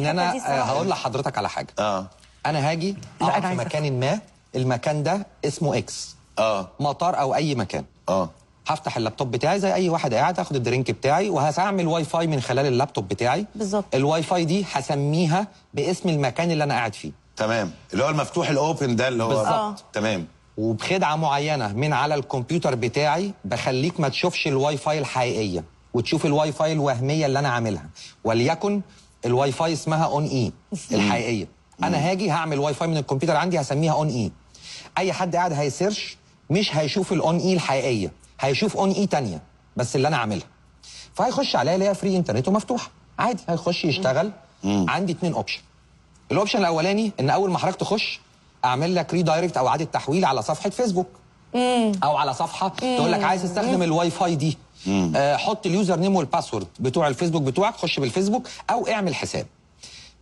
ان يعني انا هقول لحضرتك على حاجه اه انا هاجي اقعد في مكان ما المكان ده اسمه اكس اه مطار او اي مكان اه هفتح اللابتوب بتاعي زي اي واحد قاعد هاخد الدرينك بتاعي وهعمل واي فاي من خلال اللابتوب بتاعي بالظبط الواي فاي دي هسميها باسم المكان اللي انا قاعد فيه تمام اللي هو المفتوح الاوبن ده اللي هو بالظبط آه. تمام وبخدعه معينه من على الكمبيوتر بتاعي بخليك ما تشوفش الواي فاي الحقيقيه وتشوف الواي فاي الوهميه اللي انا عاملها وليكن الواي فاي اسمها اون اي e، الحقيقيه انا هاجي هعمل واي فاي من الكمبيوتر عندي هسميها اون اي e. اي حد قاعد هيسيرش مش هيشوف الاون اي e الحقيقيه هيشوف اون اي تانية بس اللي انا عاملها فهيخش عليا ليا فري انترنت ومفتوحه عادي هيخش يشتغل عندي اتنين اوبشن الاوبشن الاولاني ان اول ما حضرتك تخش اعمل لك ريدايركت او اعاده تحويل على صفحه فيسبوك او على صفحه تقول لك عايز استخدم الواي فاي دي آه، حط اليوزر نيم والباسورد بتوع الفيسبوك بتوعك خش بالفيسبوك او اعمل حساب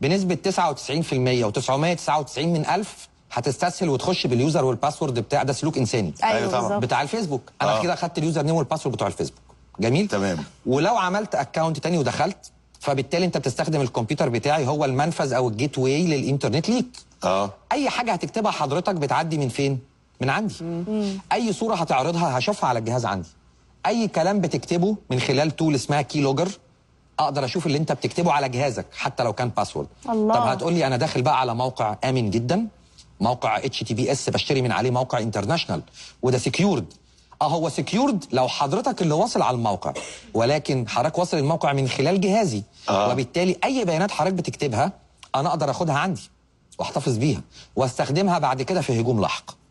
بنسبه 99% و999 من 1000 هتستسهل وتخش باليوزر والباسورد بتاع ده سلوك انساني ايوه, أيوة، طبعا بتاع الفيسبوك انا آه. كده اخدت اليوزر نيم والباسورد بتوع الفيسبوك جميل تمام ولو عملت اكونت تاني ودخلت فبالتالي انت بتستخدم الكمبيوتر بتاعي هو المنفذ او الجيت واي للانترنت ليك اه اي حاجه هتكتبها حضرتك بتعدي من فين من عندي مم. اي صوره هتعرضها هشوفها على الجهاز عندي اي كلام بتكتبه من خلال تول اسمها كي لوجر اقدر اشوف اللي انت بتكتبه على جهازك حتى لو كان باسورد الله. طب هتقول لي انا داخل بقى على موقع امن جدا موقع اتش تي بي اس بشتري من عليه موقع انترناشونال وده سكيورد اه هو سكيورد لو حضرتك اللي واصل على الموقع ولكن حضرتك واصل الموقع من خلال جهازي آه. وبالتالي اي بيانات حضرتك بتكتبها انا اقدر اخدها عندي واحتفظ بيها واستخدمها بعد كده في هجوم لاحق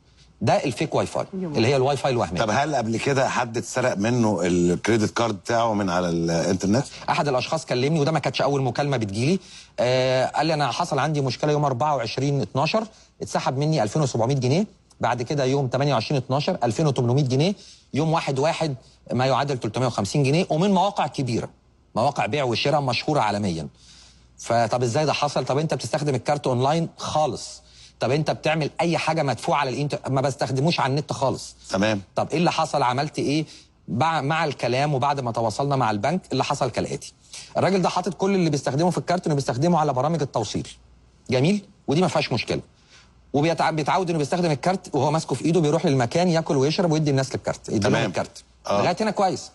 ده الفيك واي فاي اللي هي الواي فاي الوهميه طب هل قبل كده حد اتسرق منه الكريدت كارد بتاعه من على الانترنت احد الاشخاص كلمني وده ما كانتش اول مكالمه بتجيلي آه قال لي انا حصل عندي مشكله يوم 24 12 اتسحب مني 2700 جنيه بعد كده يوم 28 12 2800 جنيه يوم 1 1 ما يعادل 350 جنيه ومن مواقع كبيره مواقع بيع وشراء مشهوره عالميا فطب ازاي ده حصل طب انت بتستخدم الكارت اونلاين خالص طب انت بتعمل اي حاجه مدفوعه على الانترنت ما بستخدموش على النت خالص تمام طب ايه اللي حصل عملت ايه مع الكلام وبعد ما تواصلنا مع البنك اللي حصل كالاتي الراجل ده حاطط كل اللي بيستخدمه في الكارت انه بيستخدمه على برامج التوصيل جميل ودي ما فيهاش مشكله وبيتعود انه بيستخدم الكارت وهو ماسكه في ايده بيروح للمكان ياكل ويشرب ويدي الناس للكارت يدي الكارت آه. لغايه هنا كويس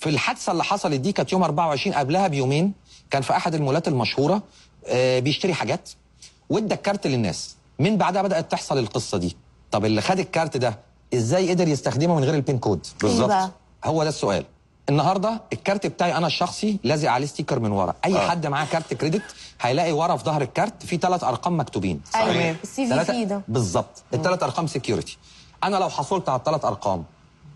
في الحادثه اللي حصلت دي كانت يوم 24 قبلها بيومين كان في احد المولات المشهوره آه، بيشتري حاجات وادى الكارت للناس من بعدها بدات تحصل القصه دي طب اللي خد الكارت ده ازاي قدر يستخدمه من غير البين كود إيه بالظبط هو ده السؤال النهارده الكارت بتاعي انا الشخصي لازق عليه ستيكر من ورا اي آه. حد معاه كارت كريدت هيلاقي ورا في ظهر الكارت في ثلاث ارقام مكتوبين أيوة. صحيح السي في ده بالظبط الثلاث ارقام سكيورتي انا لو حصلت على الثلاث ارقام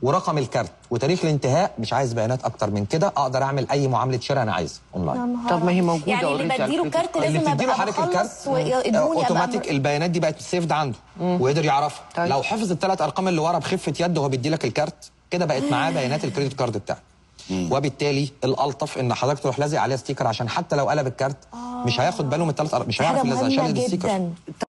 ورقم الكارت وتاريخ الانتهاء مش عايز بيانات اكتر من كده اقدر اعمل اي معامله شراء انا عايزها اونلاين طب ما هي موجوده يعني اللي بديله كارت لازم ابقى حضرتك الكارت اوتوماتيك البيانات دي بقت سيفد عنده ويقدر يعرفها طيب. لو حفظ الثلاث ارقام اللي ورا بخفه يد وهو بيدي لك الكارت كده بقت معاه آه. بيانات الكريدت كارد بتاعك وبالتالي الالطف ان حضرتك تروح لازق عليها ستيكر عشان حتى لو قلب الكارت آه. مش هياخد باله من الثلاث مش هيعرف يلزق عشان الستيكر